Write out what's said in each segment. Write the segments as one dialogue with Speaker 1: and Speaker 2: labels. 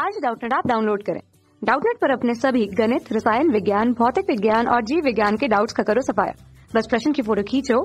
Speaker 1: आज डाउटनेट आप डाउनलोड करें डाउटनेट पर अपने सभी गणित रसायन विज्ञान भौतिक विज्ञान और जीव विज्ञान के डाउट्स का करो सफाया बस प्रश्न की फोटो खींचो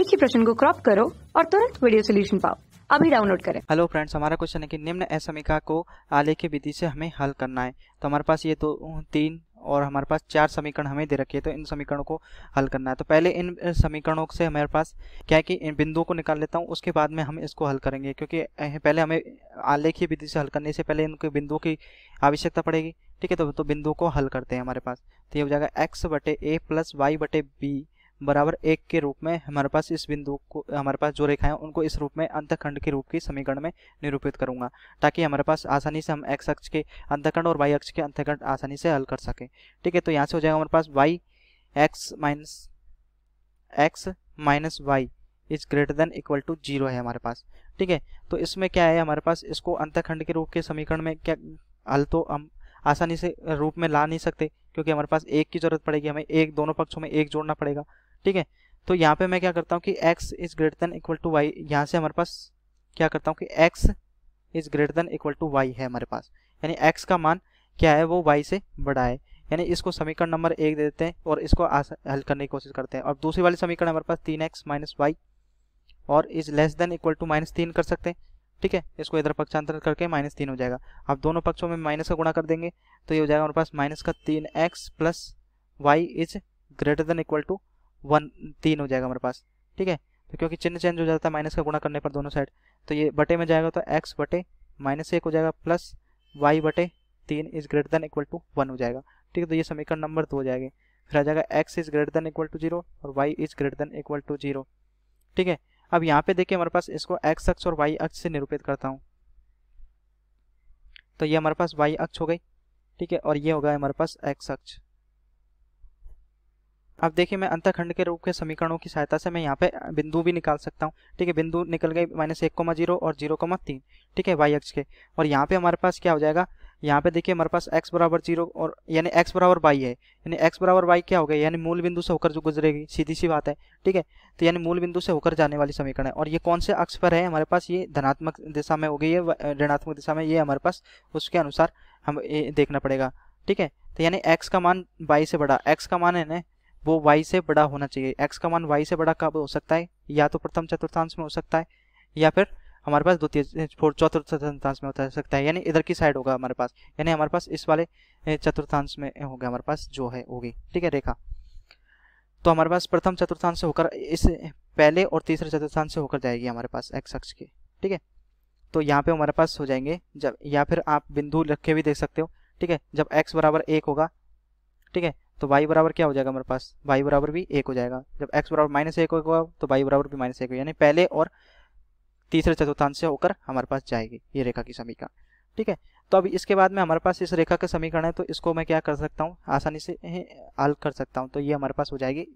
Speaker 1: एक ही प्रश्न को क्रॉप करो और तुरंत वीडियो सोल्यूशन पाओ अभी डाउनलोड करें हेलो फ्रेंड्स हमारा क्वेश्चन है कि निम्न असमिका को आले की विधि से हमें हल करना है तो हमारे पास ये तो तीन और हमारे पास चार समीकरण हमें दे रखे तो इन समीकरणों को हल करना है तो पहले इन समीकरणों से हमारे पास क्या है कि इन बिंदुओं को निकाल लेता हूँ उसके बाद में हम इसको हल करेंगे क्योंकि पहले हमें आलेखीय विधि से हल करने से पहले इनके बिंदुओं की आवश्यकता पड़ेगी ठीक है तो, तो बिंदुओं को हल करते हैं हमारे पास तो ये हो जाएगा एक्स बटे ए प्लस वाई बटे बी बराबर एक के रूप में हमारे पास इस बिंदु को हमारे पास जो रेखाएं उनको इस रूप में अंतखंड के रूप की समीकरण में निरूपित करूंगा ताकि हमारे पास आसानी से हम एक्स अक्ष के अंतखंड और वाई अक्ष के अंतखंड आसानी से हल कर सकें ठीक है तो यहाँ से हो जाएगा हमारे पास y x minus x minus y is greater than equal to zero है हमारे पास ठीक है तो इसमें क्या है हमारे पास इसको अंतखंड के रूप के समीकरण में क्या हल तो हम आसानी से रूप में ला नहीं सकते क्योंकि हमारे पास एक की जरूरत पड़ेगी हमें एक दोनों पक्षों में एक जोड़ना पड़ेगा ठीक है तो यहाँ पे मैं क्या करता हूँ कि x is greater than equal to y यहाँ से हमारे पास क्या करता हूँ कि x is greater than equal to y है हमारे पास यानी x का मान क्या है वो y से बड़ा है यानी इसको समीकरण नंबर एक दे देते हैं और इसको हल करने की कोशिश करते हैं और दूसरी वाली समीकरण हमारे पास तीन एक्स माइनस वाई और is less than equal to minus तीन कर सकते हैं ठीक है इसको इधर पक्षांतर करके माइनस तीन हो जाएगा अब दोनों पक्षों में माइनस का गुणा कर देंगे तो ये हो जाएगा हमारे पास माइनस का तीन x plus y is greater than equal to one तीन हो जाएगा हमारे पास ठीक है तो क्योंकि चिन्ह चेंज हो जाता है माइनस का गुणा करने पर दोनों साइड तो ये बटे में जाएगा तो एक्स बटे माइनस एक हो जाएगा प्लस वाई बटे तीन is greater than equal to one हो जाएगा ठीक है तो ये समीकरण नंबर दो हो जाएगी फिर आ जाएगा x is greater than equal to zero और y is greater than equal to zero ठीक है अब यहाँ पे देखिए हमारे पास इसको एक्स अक्ष और वाई अक्ष से निरूपित करता हूँ तो ये हमारे पास वाई अक्ष हो गई ठीक है और ये होगा हमारे पास एक्स अक्ष अब देखिए मैं अंतखंड के रूप के समीकरणों की सहायता से मैं यहाँ पे बिंदु भी निकाल सकता हूँ ठीक है बिंदु निकल गए माइनस एक कोमा जीरो और जीरो कोमा तीन ठीक है वाई एक्स के और यहाँ पे हमारे पास क्या हो जाएगा यहाँ पे देखिए हमारे पास एक्स बराबर जीरो और यानी एक्स बराबर वाई है यानी एक्स बराबर वाई क्या हो गया यानी मूल बिंदु से होकर जो गुजरेगी सीधी सी बात है ठीक है तो यानी मूल बिंदु से होकर जाने वाली समीकरण है और ये कौन से अक्ष पर है हमारे पास ये धनात्मक दिशा में हो गई है ऋणात्मक दिशा में ये हमारे पास उसके अनुसार हम देखना पड़ेगा ठीक है तो यानी एक्स का मान बाई से बड़ा एक्स का मान है ना वो वाई से बड़ा होना चाहिए एक्स का मान वाई से बड़ा कब हो सकता है या तो प्रथम चतुर्थांश में हो सकता है या फिर हमारे पास द्वितीय चौथे चतुर्थांश में हो सकता है यानी इधर की साइड होगा हमारे पास यानी हमारे पास इस वाले चतुर्थांश में होगा हमारे पास जो है होगी ठीक है रेखा तो हमारे पास प्रथम चतुर्थांश से होकर इस पहले और तीसरे चतुर्थांश से होकर जाएगी हमारे पास एक्स अक्ष की ठीक है तो यहाँ पे हमारे पास हो जाएंगे जब या फिर आप बिंदु रखे भी देख सकते हो ठीक है जब एक्स बराबर एक होगा ठीक है तो वाई बराबर क्या हो जाएगा हमारे पास वाई बराबर भी एक हो जाएगा जब एक्स बराबर माइनस एक होगा तो वाई बराबर भी माइनस एक यानी पहले और तीसरे चतुर्थांश से होकर हमारे पास जाएगी ये रेखा की समीकरण ठीक है तो अब इसके बाद में हमारे पास इस रेखा का समीकरण है तो इसको मैं क्या कर सकता हूँ आसानी से हल कर सकता हूँ तो ये हमारे पास हो जाएगी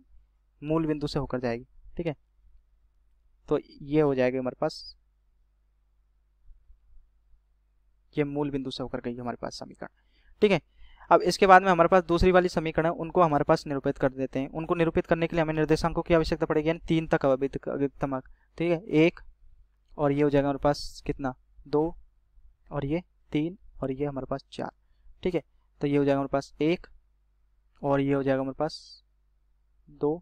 Speaker 1: मूल बिंदु से होकर जाएगी ठीक है तो ये हो जाएगी हमारे पास ये मूल बिंदु से होकर गई हमारे पास समीकरण ठीक है अब इसके बाद में हमारे पास दूसरी वाली समीकरण है उनको हमारे पास निरूपित कर देते हैं उनको निरूपित करने के लिए हमें निर्देशांकों की आवश्यकता पड़ेगी यानी तीन तक अभितमक ठीक है एक और ये हो जाएगा हमारे पास कितना दो और ये तीन और ये हमारे पास चार ठीक है तो ये हो जाएगा हमारे पास एक और ये हो जाएगा हमारे पास दो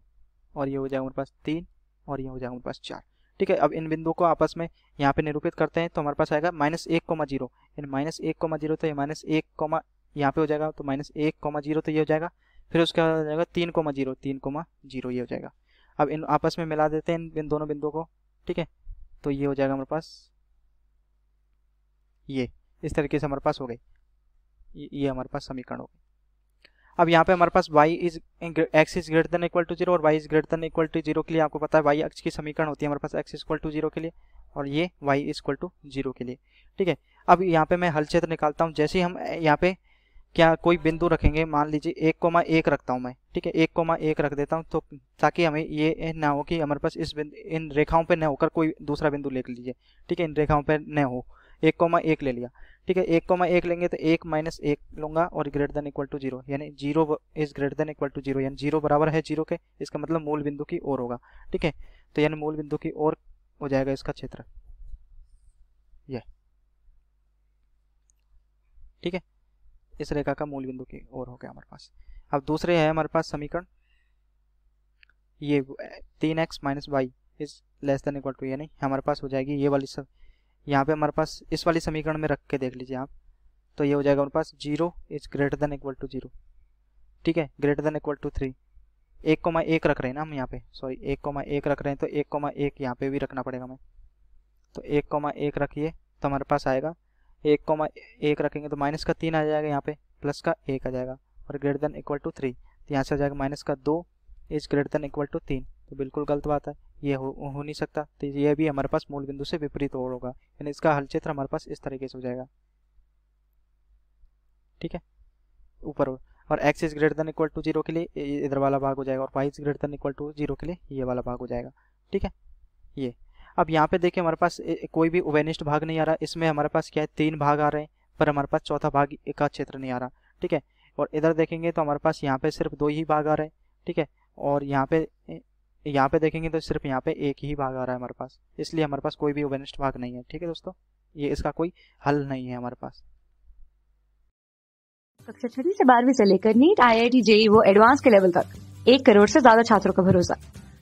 Speaker 1: और ये हो जाएगा हमारे पास तीन और ये हो जाएगा हमारे पास चार ठीक है अब इन बिंदुओं को आपस में यहाँ पे निरूपित करते हैं तो हमारे पास आएगा माइनस एक कोमा जीरो माइनस एक कोमा जीरो तो ये माइनस एक कोमा यहाँ पे हो जाएगा तो माइनस एक कोमा जीरो तो ये हो जाएगा फिर उसके बाद हो जाएगा तीन कोमा जीरो तीन कोमा जीरो ये हो जाएगा अब इन आपस में मिला देते हैं इन दोनों बिंदुओं को ठीक है तो ये हो जाएगा हमारे पास ये इस तरीके से हमारे पास हो गई ये हमारे पास समीकरण हो गए अब यहाँ पे हमारे पास y is x is greater than equal to zero और y is greater than equal to zero के लिए आपको पता है y अक्ष की समीकरण होती है हमारे पास x इक्वल टू जीरो के लिए और ये y is equal to zero के लिए ठीक है अब यहाँ पे मैं हल क्षेत्र निकालता हूँ जैसे ही हम यहाँ पे क्या कोई बिंदु रखेंगे मान लीजिए एक कोमा एक रखता हूँ मैं ठीक है एक कोमा एक रख देता हूँ तो ताकि हमें ये ना हो कि हमारे पास इस इन रेखाओं पर न होकर कोई दूसरा बिंदु ले लीजिए ठीक है इन रेखाओं पर न हो एक कोमा एक ले लिया ठीक है एक कोमा एक लेंगे तो एक माइनस एक लूंगा और greater than equal to zero यानी zero is greater than equal to zero यानी जीरो बराबर है जीरो के इसका मतलब मूल बिंदु की ओर होगा ठीक है तो यानी मूल बिंदु की ओर हो जाएगा इसका क्षेत्र ये ठीक है इस रेखा का मूल बिंदु की ओर हो गया हमारे पास अब दूसरे है हमारे पास समीकरण ये तीन x minus y is less than equal to यानी हमारे पास हो जाएगी ये वाली सब यहाँ पे हमारे पास इस वाली समीकरण में रख के देख लीजिए आप तो ये हो जाएगा हमारे पास zero is greater than equal to zero ठीक है greater than equal to three एक कोमा एक रख रहे हैं ना हम यहाँ पे सॉरी एक कोमा एक रख रहे हैं तो एक कोमा एक यहाँ पे भी रखना पड़ेगा हमें तो एक कोमा एक रखिए तो हमारे पास आएगा एक को एक रखेंगे तो माइनस का तीन आ जाएगा यहाँ पे प्लस का एक आ जाएगा और greater than equal to three तो यहाँ से आ जाएगा माइनस का दो is greater than equal to तीन तो बिल्कुल गलत बात है ये हो, हो नहीं सकता तो ये भी हमारे पास मूल बिंदु से विपरीत और होगा यानी इसका हल क्षेत्र हमारे पास इस तरीके से हो जाएगा ठीक है ऊपर और x is greater than equal to zero के लिए इधर वाला भाग हो जाएगा और y is greater than equal to zero के लिए ये वाला भाग हो जाएगा ठीक है ये अब यहाँ पे देखिए हमारे पास कोई भी उवेनिस्ट भाग नहीं आ रहा इसमें हमारे पास क्या है तीन भाग आ रहे हैं पर हमारे पास चौथा भाग का क्षेत्र नहीं आ रहा ठीक है और इधर देखेंगे तो हमारे पास यहाँ पे सिर्फ दो ही भाग आ रहे हैं ठीक है और यहाँ पे यहाँ पे देखेंगे तो सिर्फ यहाँ पे एक ही भाग आ रहा है हमारे पास इसलिए हमारे पास कोई भी उवेनिस्ट भाग नहीं है ठीक है दोस्तों ये इसका कोई हल नहीं है हमारे पास कक्षा छठी से बारहवीं से लेकर NEET I I T JEE वो एडवांस के लेवल तक एक करोड़ से ज्यादा छात्रों का भरोसा